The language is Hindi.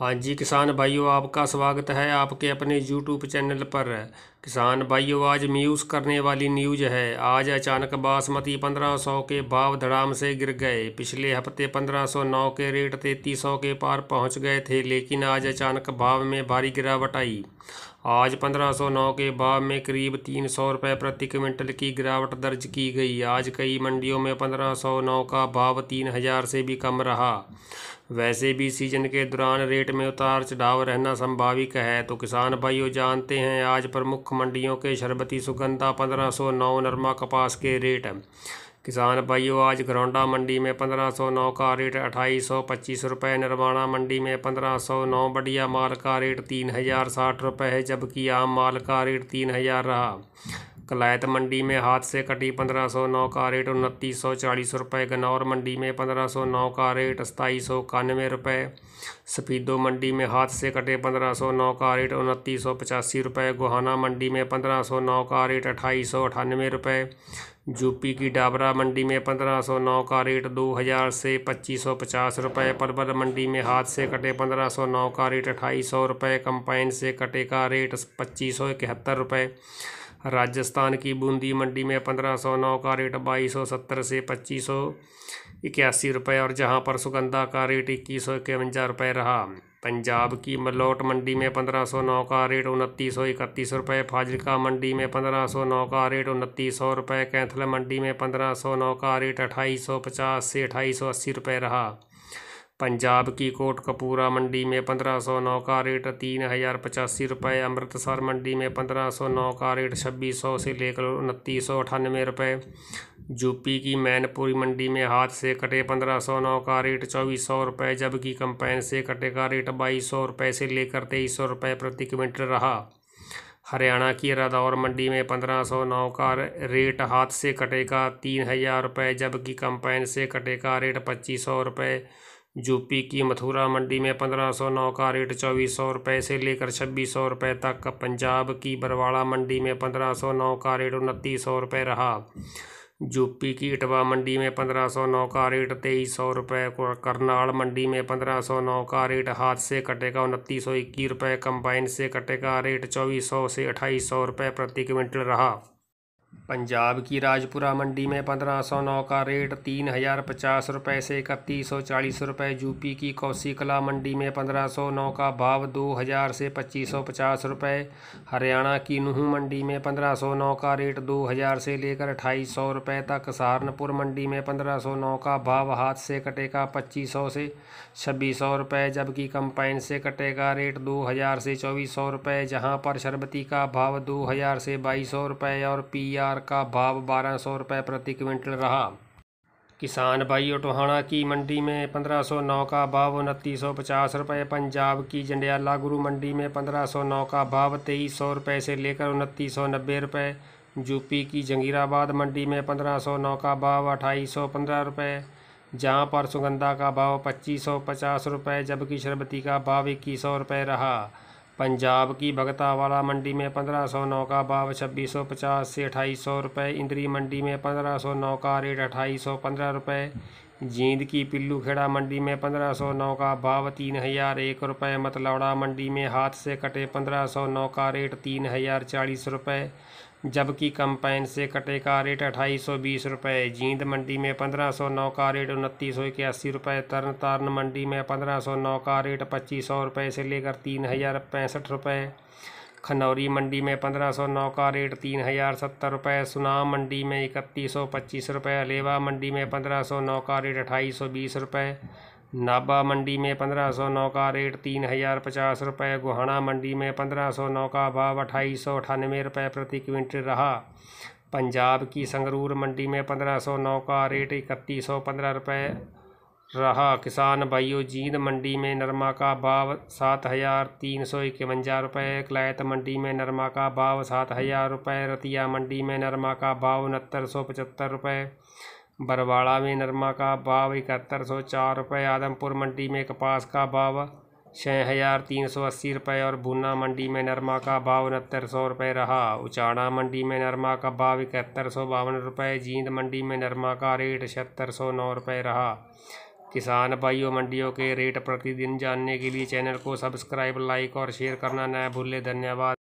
हाँ जी किसान भाइयों आपका स्वागत है आपके अपने यूट्यूब चैनल पर किसान भाइयों आज म्यूज़ करने वाली न्यूज है आज अचानक बासमती 1500 के भाव धड़ाम से गिर गए पिछले हफ्ते 1509 के रेट तैतीस के पार पहुंच गए थे लेकिन आज अचानक भाव में भारी गिरावट आई आज 1509 के भाव में करीब तीन सौ रुपये प्रति क्विंटल की गिरावट दर्ज की गई आज कई मंडियों में 1509 का भाव 3000 से भी कम रहा वैसे भी सीजन के दौरान रेट में उतार चढ़ाव रहना संभाविक है तो किसान भाइयों जानते हैं आज प्रमुख मंडियों के शरबती सुगंधा पंद्रह सौ नौ नरमा कपास के रेट किसान भाइयों आज घरौंडा मंडी में पंद्रह सौ नौ का रेट अट्ठाईस सौ पच्चीस रुपये निर्माणा मंडी में पंद्रह सौ नौ बढ़िया माल का रेट तीन हज़ार साठ रुपये है जबकि आम माल का रेट तीन हज़ार रहा कलायत मंडी में हाथ से कटी पंद्रह सौ नौ का रेट उनतीस सौ चालीस रुपये गनौर मंडी में पंद्रह सौ नौ का रेट सताईस सौ इक्यानवे रुपये सफीदो मंडी में हाथ से कटे पंद्रह सौ नौ का रेट उनतीस सौ पचासी रुपये गोहाना मंडी में पंद्रह सौ नौ का रेट अट्ठाईस सौ अठानवे रुपये यूपी की डाबरा मंडी में पंद्रह सौ नौ का रेट दो हज़ार से पच्चीस सौ पचास रुपये परवल मंडी में हाथ से कटे पंद्रह सौ नौ का रेट अट्ठाईस सौ रुपये कंपाइन से कटे का रेट पच्चीस सौ इकहत्तर रुपये राजस्थान की बूंदी मंडी में पंद्रह सौ नौ का रेट बाईस सौ सत्तर से पच्चीस सौ इक्यासी रुपये और जहां पर सुगंधा का रेट इक्कीस सौ इक्यावंजा रुपये रहा पंजाब की मलोट मंडी में पंद्रह सौ नौ का रेट उनतीस सौ इकतीस रुपये फाजिलका मंडी में पंद्रह सौ नौ का रेट उनतीस सौ रुपये कैंथल मंडी में पंद्रह सौ नौ का रेट अट्ठाईस सौ पचास से अट्ठाईस सौ अस्सी रुपये रहा पंजाब की कोट कपूरा मंडी में पंद्रह सौ नौ का रेट तीन हज़ार पचासी रुपये अमृतसर मंडी में पंद्रह सौ नौ का रेट छब्बीस सौ से लेकर उनतीस सौ अठानवे रुपये यूपी की मैनपुरी मंडी में हाथ से कटे पंद्रह सौ नौ का रेट चौबीस सौ रुपये जबकि कंपाइन से कटे का रेट बाईस सौ रुपये से लेकर तेईस सौ रुपये प्रति क्विंटल रहा हरियाणा की रदौर मंडी में पंद्रह सौ नौ का रेट हाथ से कटे का तीन हज़ार रुपये जबकि कंपाइन से कटे का रेट पच्चीस सौ रुपये यूपी की मथुरा मंडी में पंद्रह सौ नौ का रेट चौबीस सौ रुपये से लेकर छब्बीस सौ रुपये तक पंजाब की बरवाड़ा मंडी में पंद्रह सौ नौ का रेट उनतीस सौ रुपये रहा यूपी की इटवा मंडी में पंद्रह सौ नौ का रेट तेईस सौ रुपये करनाल मंडी में पंद्रह सौ नौ का रेट हाथ से कटेगा उनतीस सौ इक्कीस रुपये कंबाइन से कटेगा रेट चौबीस सौ से अट्ठाईस सौ रुपये प्रति क्विंटल रहा पंजाब की राजपुरा मंडी में पंद्रह सौ नौ का रेट तीन हज़ार पचास रुपये से इकतीस सौ चालीस रुपये यूपी की कौशिकला मंडी में पंद्रह सौ नौ का भाव दो हज़ार से पच्चीस सौ पचास रुपये हरियाणा की नूह मंडी में पंद्रह सौ नौ का रेट दो हज़ार से लेकर अट्ठाईस सौ रुपये तक सहारनपुर मंडी में पंद्रह सौ नौ का भाव हाथ से कटेगा पच्चीस सौ से छब्बीस सौ रुपये जबकि कंपाइन से कटेगा रेट दो हज़ार से चौबीस सौ रुपये जहाँ पर शरबती का भाव दो हज़ार से बाईस सौ रुपये और पी आर सरकार का भाव बारह सौ रुपये प्रति क्विंटल रहा किसान भाई टोहाना की मंडी में पंद्रह सौ नौ का भाव उनतीस सौ पचास रुपये पंजाब की जंडियाला गुरु मंडी में पंद्रह सौ नौ का भाव तेईस सौ रुपये से लेकर उनतीस सौ नब्बे रुपये यूपी की जंगीराबाद मंडी में पंद्रह सौ नौ का भाव अट्ठाईस सौ पंद्रह रुपये जहाँ पर सुगंधा का भाव पच्चीस सौ पचास रुपये जबकि शरबती का भाव इक्कीस सौ रुपये रहा पंजाब की भगतावाला मंडी में पंद्रह सौ नौ का भाव छब्बीस सौ पचास से अठाईस सौ रुपये इंद्री मंडी में पंद्रह सौ नौ का रेट अट्ठाईस सौ पंद्रह रुपये जींद की पिल्लू खेड़ा मंडी में पंद्रह सौ नौ का भाव तीन हज़ार एक रुपये मतलौड़ा मंडी में हाथ से कटे पंद्रह सौ नौ का रेट तीन हज़ार चालीस रुपये जबकि कंपाइन से कटे का रेट अट्ठाईस सौ बीस रुपये जींद मंडी में पंद्रह सौ नौ का रेट उनतीस सौ इक्यासी रुपये तरन तारण मंडी में पंद्रह सौ नौ का रेट पच्चीस सौ रुपये से लेकर तीन हज़ार पैंसठ रुपये खनौरी मंडी में पंद्रह सौ नौ का रेट तीन हज़ार सत्तर रुपये सुनाम मंडी में इकतीस सौ पच्चीस रुपये अलेवा मंडी में पंद्रह सौ नौ का रेट अट्ठाईस सौ बीस रुपये नाभा मंडी में पंद्रह सौ नौ का रेट तीन हजार पचास रुपये गोहाना मंडी में पंद्रह सौ नौ का भाव अट्ठाईस सौ अठानवे रुपये प्रति क्विंटल रहा पंजाब की संगरूर मंडी में पंद्रह सौ नौ का रेट इकतीस सौ पंद्रह रुपये रहा किसान भाइयों जींद मंडी में नरमा का भाव सात हज़ार तीन सौ इक्यावंजा रुपये कलायत मंडी में नरमा का भाव सात हज़ार रुपये रतिया मंडी में नरमा का भाव उनहत्तर सौ पचहत्तर रुपये बरवाड़ा में नरमा का भाव इकहत्तर सौ चार रुपये आदमपुर मंडी में कपास का भाव छः हज़ार तीन सौ अस्सी रुपये और भूना मंडी में नरमा का भाव उनहत्तर सौ रुपये रहा उचाड़ा मंडी में नरमा का भाव इकहत्तर सौ बावन रुपये जींद मंडी में नरमा का रेट छिहत्तर सौ नौ रुपये रहा किसान भाइयों मंडियों के रेट प्रतिदिन जानने के लिए चैनल को सब्सक्राइब लाइक और शेयर करना न भूलें धन्यवाद